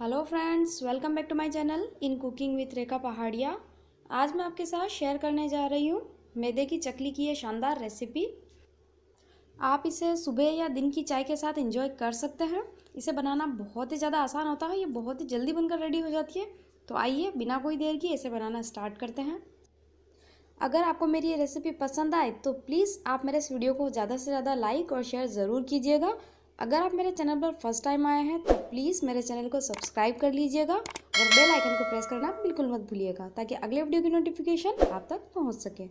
hello friends welcome back to my channel in cooking with Rekha Pahadia आज मैं आपके साथ शेयर करने जा रही हूँ मैदे की चकली की ये शानदार रेसिपी आप इसे सुबह या दिन की चाय के साथ एंजॉय कर सकते हैं इसे बनाना बहुत ही ज़्यादा आसान होता है ये बहुत ही जल्दी बनकर रेडी हो जाती है तो आइए बिना कोई देर की इसे बनाना स्टार्ट करते हैं अगर आपको मेरी ये रेसिपी पसंद आए तो प्लीज़ आप मेरे इस वीडियो को ज़्यादा से ज़्यादा लाइक और शेयर ज़रूर कीजिएगा अगर आप मेरे चैनल पर फर्स्ट टाइम आए हैं तो प्लीज़ मेरे चैनल को सब्सक्राइब कर लीजिएगा और बेल आइकन को प्रेस करना बिल्कुल मत भूलिएगा ताकि अगले वीडियो की नोटिफिकेशन आप तक पहुंच सके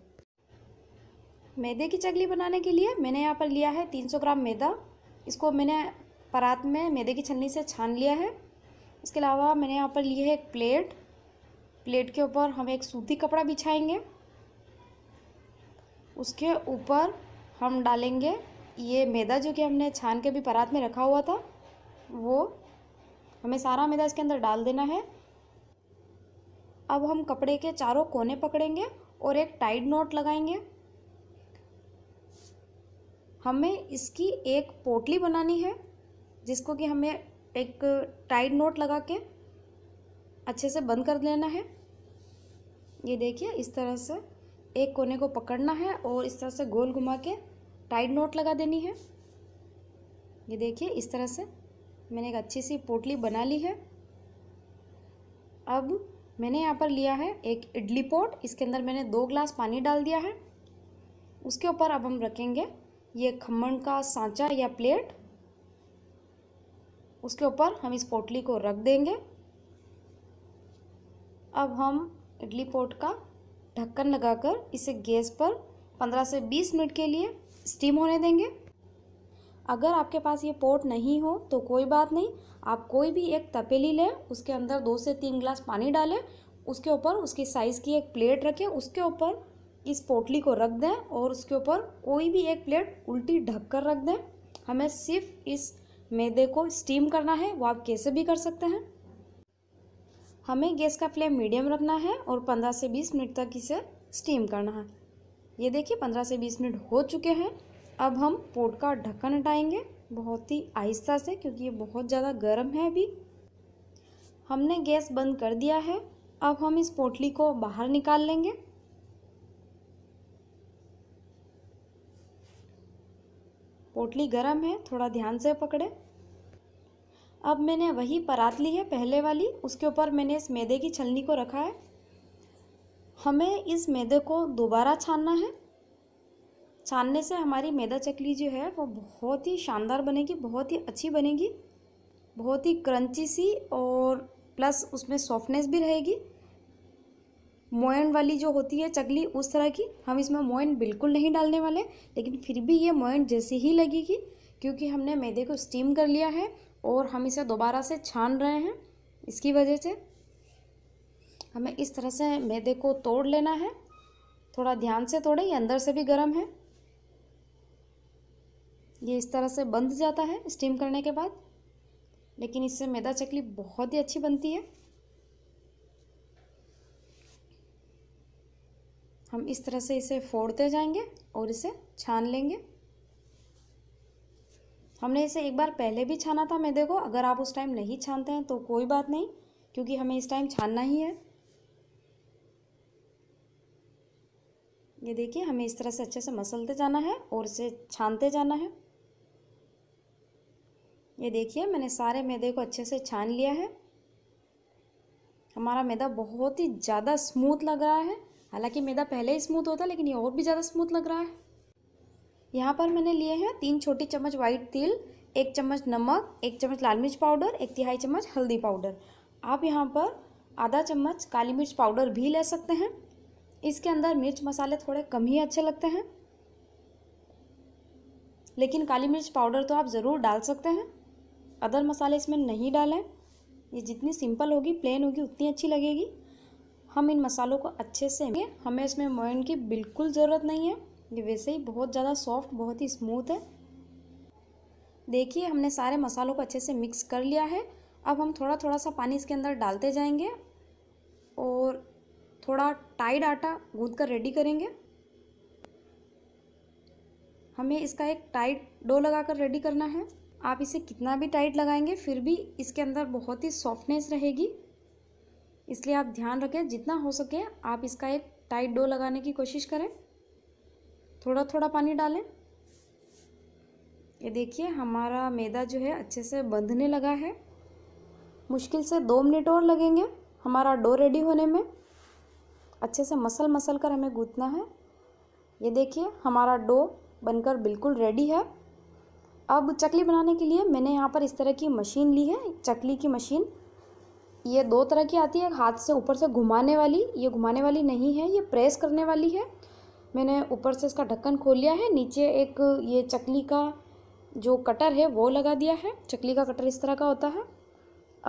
मैदे की चकली बनाने के लिए मैंने यहाँ पर लिया है 300 ग्राम मैदा इसको मैंने परात में मैदे की छलनी से छान लिया है इसके अलावा मैंने यहाँ पर ली है एक प्लेट प्लेट के ऊपर हम एक सूती कपड़ा बिछाएंगे उसके ऊपर हम डालेंगे ये मैदा जो कि हमने छान के भी परात में रखा हुआ था वो हमें सारा मैदा इसके अंदर डाल देना है अब हम कपड़े के चारों कोने पकड़ेंगे और एक टाइड नोट लगाएंगे हमें इसकी एक पोटली बनानी है जिसको कि हमें एक टाइट नोट लगा के अच्छे से बंद कर लेना है ये देखिए इस तरह से एक कोने को पकड़ना है और इस तरह से गोल घुमा के टाइड नोट लगा देनी है ये देखिए इस तरह से मैंने एक अच्छी सी पोटली बना ली है अब मैंने यहाँ पर लिया है एक इडली पोट इसके अंदर मैंने दो ग्लास पानी डाल दिया है उसके ऊपर अब हम रखेंगे ये खम्मण का सांचा या प्लेट उसके ऊपर हम इस पोटली को रख देंगे अब हम इडली पोट का ढक्कन लगाकर इसे गैस पर 15 से 20 मिनट के लिए स्टीम होने देंगे अगर आपके पास ये पोर्ट नहीं हो तो कोई बात नहीं आप कोई भी एक तपेली लें उसके अंदर दो से तीन गिलास पानी डालें उसके ऊपर उसकी साइज़ की एक प्लेट रखें उसके ऊपर इस पोटली को रख दें और उसके ऊपर कोई भी एक प्लेट उल्टी ढक कर रख दें हमें सिर्फ इस मैदे को स्टीम करना है वो आप कैसे भी कर सकते हैं हमें गैस का फ्लेम मीडियम रखना है और पंद्रह से बीस मिनट तक इसे स्टीम करना है ये देखिए पंद्रह से बीस मिनट हो चुके हैं अब हम पोट का ढक्कन हटाएंगे बहुत ही आहिस्ता से क्योंकि ये बहुत ज़्यादा गर्म है अभी हमने गैस बंद कर दिया है अब हम इस पोटली को बाहर निकाल लेंगे पोटली गर्म है थोड़ा ध्यान से पकड़े अब मैंने वही परात ली है पहले वाली उसके ऊपर मैंने इस मैदे की छलनी को रखा है हमें इस मैदे को दोबारा छानना है छानने से हमारी मैदा चकली जो है वो बहुत ही शानदार बनेगी बहुत ही अच्छी बनेगी बहुत ही क्रंची सी और प्लस उसमें सॉफ्टनेस भी रहेगी मोयन वाली जो होती है चकली उस तरह की हम इसमें मोयन बिल्कुल नहीं डालने वाले लेकिन फिर भी ये मोयन जैसी ही लगेगी क्योंकि हमने मैदे को स्टीम कर लिया है और हम इसे दोबारा से छान रहे हैं इसकी वजह से हमें इस तरह से मैदे को तोड़ लेना है थोड़ा ध्यान से तोड़ें ये अंदर से भी गर्म है ये इस तरह से बंध जाता है स्टीम करने के बाद लेकिन इससे मैदा चकली बहुत ही अच्छी बनती है हम इस तरह से इसे फोड़ते जाएंगे और इसे छान लेंगे हमने इसे एक बार पहले भी छाना था मैदे को अगर आप उस टाइम नहीं छानते हैं तो कोई बात नहीं क्योंकि हमें इस टाइम छानना ही है ये देखिए हमें इस तरह से अच्छे से मसलते जाना है और इसे छानते जाना है ये देखिए मैंने सारे मैदे को अच्छे से छान लिया है हमारा मैदा बहुत ही ज़्यादा स्मूथ लग रहा है हालांकि मैदा पहले ही स्मूथ होता है लेकिन ये और भी ज़्यादा स्मूथ लग रहा है यहाँ पर मैंने लिए हैं तीन छोटी चम्मच वाइट तिल एक चम्मच नमक एक चम्मच लाल मिर्च पाउडर एक तिहाई चम्मच हल्दी पाउडर आप यहाँ पर आधा चम्मच काली मिर्च पाउडर भी ले सकते हैं इसके अंदर मिर्च मसाले थोड़े कम ही अच्छे लगते हैं लेकिन काली मिर्च पाउडर तो आप ज़रूर डाल सकते हैं अदर मसाले इसमें नहीं डालें ये जितनी सिंपल होगी प्लेन होगी उतनी अच्छी लगेगी हम इन मसालों को अच्छे से हमें इसमें मोइन की बिल्कुल ज़रूरत नहीं है ये वैसे ही बहुत ज़्यादा सॉफ्ट बहुत ही स्मूथ है देखिए हमने सारे मसालों को अच्छे से मिक्स कर लिया है अब हम थोड़ा थोड़ा सा पानी इसके अंदर डालते जाएंगे थोड़ा टाइड आटा गूँद कर रेडी करेंगे हमें इसका एक टाइट डो लगा कर रेडी करना है आप इसे कितना भी टाइट लगाएंगे फिर भी इसके अंदर बहुत ही सॉफ्टनेस रहेगी इसलिए आप ध्यान रखें जितना हो सके आप इसका एक टाइट डो लगाने की कोशिश करें थोड़ा थोड़ा पानी डालें ये देखिए हमारा मैदा जो है अच्छे से बंधने लगा है मुश्किल से दो मिनट और लगेंगे हमारा डो रेडी होने में अच्छे से मसल मसल कर हमें गूँथना है ये देखिए हमारा डो बनकर बिल्कुल रेडी है अब चकली बनाने के लिए मैंने यहाँ पर इस तरह की मशीन ली है चकली की मशीन ये दो तरह की आती है हाथ से ऊपर से घुमाने वाली ये घुमाने वाली नहीं है ये प्रेस करने वाली है मैंने ऊपर से इसका ढक्कन खोल लिया है नीचे एक ये चकली का जो कटर है वो लगा दिया है चकली का कटर इस तरह का होता है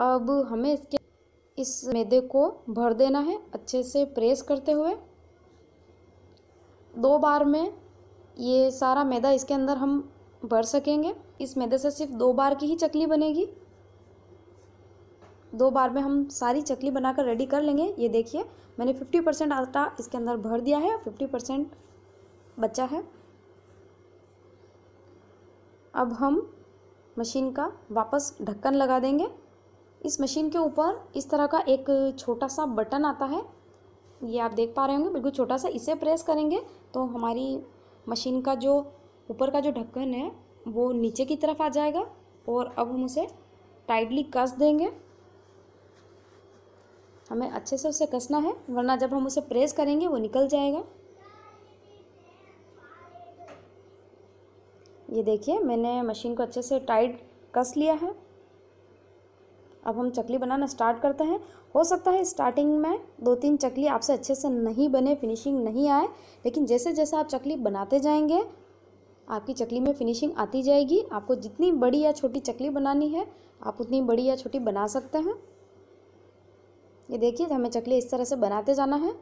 अब हमें इसके इस मैदे को भर देना है अच्छे से प्रेस करते हुए दो बार में ये सारा मैदा इसके अंदर हम भर सकेंगे इस मैदे से सिर्फ दो बार की ही चकली बनेगी दो बार में हम सारी चकली बनाकर रेडी कर लेंगे ये देखिए मैंने फिफ्टी परसेंट आटा इसके अंदर भर दिया है फिफ्टी परसेंट बचा है अब हम मशीन का वापस ढक्कन लगा देंगे इस मशीन के ऊपर इस तरह का एक छोटा सा बटन आता है ये आप देख पा रहे होंगे बिल्कुल छोटा सा इसे प्रेस करेंगे तो हमारी मशीन का जो ऊपर का जो ढक्कन है वो नीचे की तरफ आ जाएगा और अब हम उसे टाइटली कस देंगे हमें अच्छे से उसे कसना है वरना जब हम उसे प्रेस करेंगे वो निकल जाएगा ये देखिए मैंने मशीन को अच्छे से टाइट कस लिया है अब हम चकली बनाना स्टार्ट करते हैं हो सकता है स्टार्टिंग में दो तीन चकली आपसे अच्छे से नहीं बने फिनिशिंग नहीं आए लेकिन जैसे जैसे आप चकली बनाते जाएंगे आपकी चकली में फिनिशिंग आती जाएगी आपको जितनी बड़ी या छोटी चकली बनानी है आप उतनी बड़ी या छोटी बना सकते हैं ये देखिए हमें चकली इस तरह से बनाते जाना है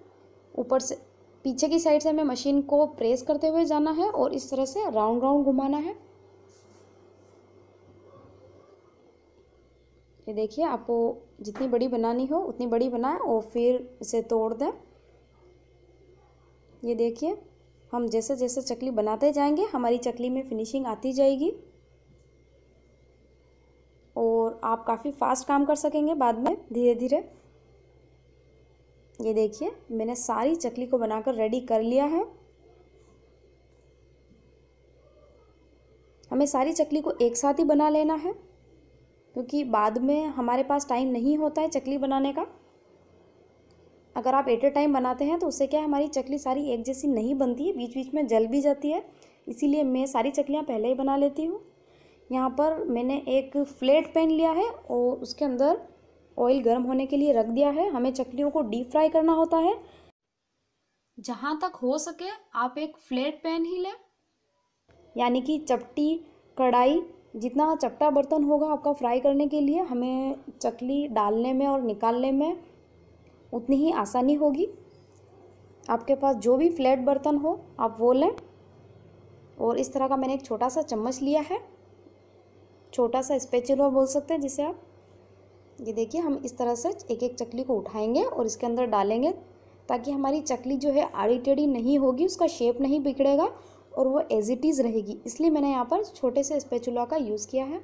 ऊपर से पीछे की साइड से हमें मशीन को प्रेस करते हुए जाना है और इस तरह से राउंड राउंड घुमाना है देखिए आपको जितनी बड़ी बनानी हो उतनी बड़ी बनाएं और फिर इसे तोड़ दें ये देखिए हम जैसे जैसे चकली बनाते जाएंगे हमारी चकली में फिनिशिंग आती जाएगी और आप काफ़ी फास्ट काम कर सकेंगे बाद में धीरे धीरे ये देखिए मैंने सारी चकली को बनाकर रेडी कर लिया है हमें सारी चकली को एक साथ ही बना लेना है क्योंकि बाद में हमारे पास टाइम नहीं होता है चकली बनाने का अगर आप एट ए टाइम बनाते हैं तो उससे क्या है हमारी चकली सारी एक जैसी नहीं बनती है बीच बीच में जल भी जाती है इसीलिए मैं सारी चकलियाँ पहले ही बना लेती हूँ यहाँ पर मैंने एक फ्लेट पैन लिया है और उसके अंदर ऑयल गर्म होने के लिए रख दिया है हमें चकलियों को डीप फ्राई करना होता है जहाँ तक हो सके आप एक फ्लेट पैन ही लें यानी कि चपटी कढ़ाई जितना चपटा बर्तन होगा आपका फ्राई करने के लिए हमें चकली डालने में और निकालने में उतनी ही आसानी होगी आपके पास जो भी फ्लैट बर्तन हो आप वो लें और इस तरह का मैंने एक छोटा सा चम्मच लिया है छोटा सा स्पेचुला बोल सकते हैं जिसे आप ये देखिए हम इस तरह से एक एक चकली को उठाएंगे और इसके अंदर डालेंगे ताकि हमारी चकली जो है आड़ी टेढ़ी नहीं होगी उसका शेप नहीं बिगड़ेगा और वो एज इट इज़ रहेगी इसलिए मैंने यहाँ पर छोटे से स्पेचुला का यूज़ किया है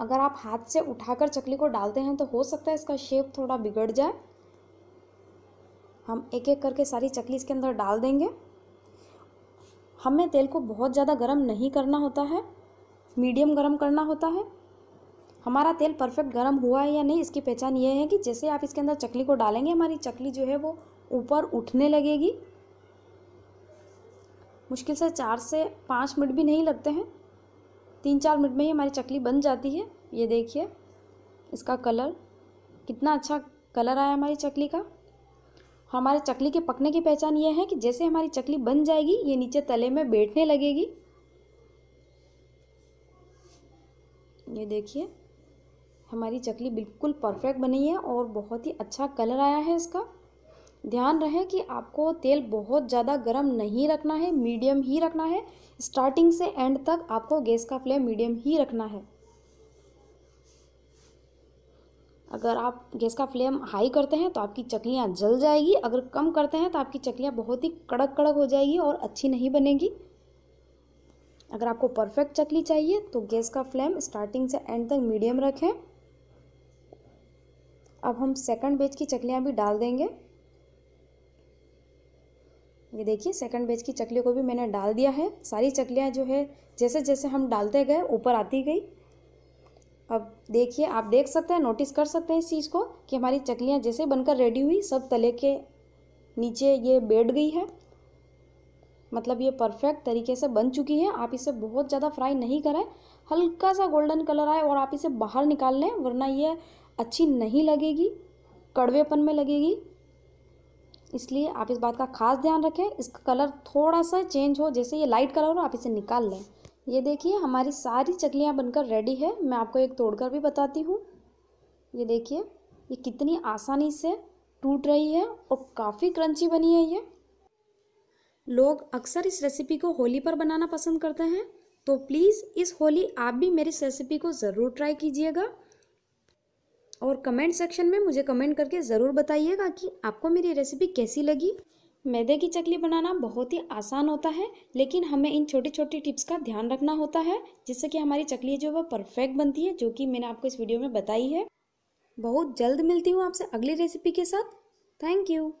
अगर आप हाथ से उठाकर चकली को डालते हैं तो हो सकता है इसका शेप थोड़ा बिगड़ जाए हम एक एक करके सारी चकली इसके अंदर डाल देंगे हमें तेल को बहुत ज़्यादा गर्म नहीं करना होता है मीडियम गर्म करना होता है हमारा तेल परफेक्ट गर्म हुआ है या नहीं इसकी पहचान ये है कि जैसे आप इसके अंदर चकली को डालेंगे हमारी चकली जो है वो ऊपर उठने लगेगी मुश्किल से चार से पाँच मिनट भी नहीं लगते हैं तीन चार मिनट में ही हमारी चकली बन जाती है ये देखिए इसका कलर कितना अच्छा कलर आया हमारी चकली का हमारे चकली के पकने की पहचान ये है कि जैसे हमारी चकली बन जाएगी ये नीचे तले में बैठने लगेगी ये देखिए हमारी चकली बिल्कुल परफेक्ट बनी है और बहुत ही अच्छा कलर आया है इसका ध्यान रहे कि आपको तेल बहुत ज़्यादा गर्म नहीं रखना है मीडियम ही रखना है स्टार्टिंग से एंड तक आपको गैस का फ्लेम मीडियम ही रखना है अगर आप गैस का फ्लेम हाई करते हैं तो आपकी चकलियाँ जल जाएगी अगर कम करते हैं तो आपकी चकलियाँ बहुत ही कड़क कड़क हो जाएगी और अच्छी नहीं बनेगी अगर आपको परफेक्ट चकली चाहिए तो गैस का फ्लेम स्टार्टिंग से एंड तक मीडियम रखें अब हम सेकंड बेच की चकलियाँ भी डाल देंगे ये देखिए सेकंड बेच की चकली को भी मैंने डाल दिया है सारी चकलियाँ जो है जैसे जैसे हम डालते गए ऊपर आती गई अब देखिए आप देख सकते हैं नोटिस कर सकते हैं इस चीज़ को कि हमारी चकलियाँ जैसे बनकर रेडी हुई सब तले के नीचे ये बैठ गई है मतलब ये परफेक्ट तरीके से बन चुकी है आप इसे बहुत ज़्यादा फ्राई नहीं करें हल्का सा गोल्डन कलर आए और आप इसे बाहर निकाल लें वरना ये अच्छी नहीं लगेगी कड़वेपन में लगेगी इसलिए आप इस बात का खास ध्यान रखें इसका कलर थोड़ा सा चेंज हो जैसे ये लाइट कलर हो आप इसे निकाल लें ये देखिए हमारी सारी चकलियाँ बनकर रेडी है मैं आपको एक तोड़कर भी बताती हूँ ये देखिए ये कितनी आसानी से टूट रही है और काफ़ी क्रंची बनी है ये लोग अक्सर इस रेसिपी को होली पर बनाना पसंद करते हैं तो प्लीज़ इस होली आप भी मेरी रेसिपी को ज़रूर ट्राई कीजिएगा और कमेंट सेक्शन में मुझे कमेंट करके ज़रूर बताइएगा कि आपको मेरी रेसिपी कैसी लगी मैदे की चकली बनाना बहुत ही आसान होता है लेकिन हमें इन छोटी छोटी टिप्स का ध्यान रखना होता है जिससे कि हमारी चकली जो वह परफेक्ट बनती है जो कि मैंने आपको इस वीडियो में बताई है बहुत जल्द मिलती हूँ आपसे अगली रेसिपी के साथ थैंक यू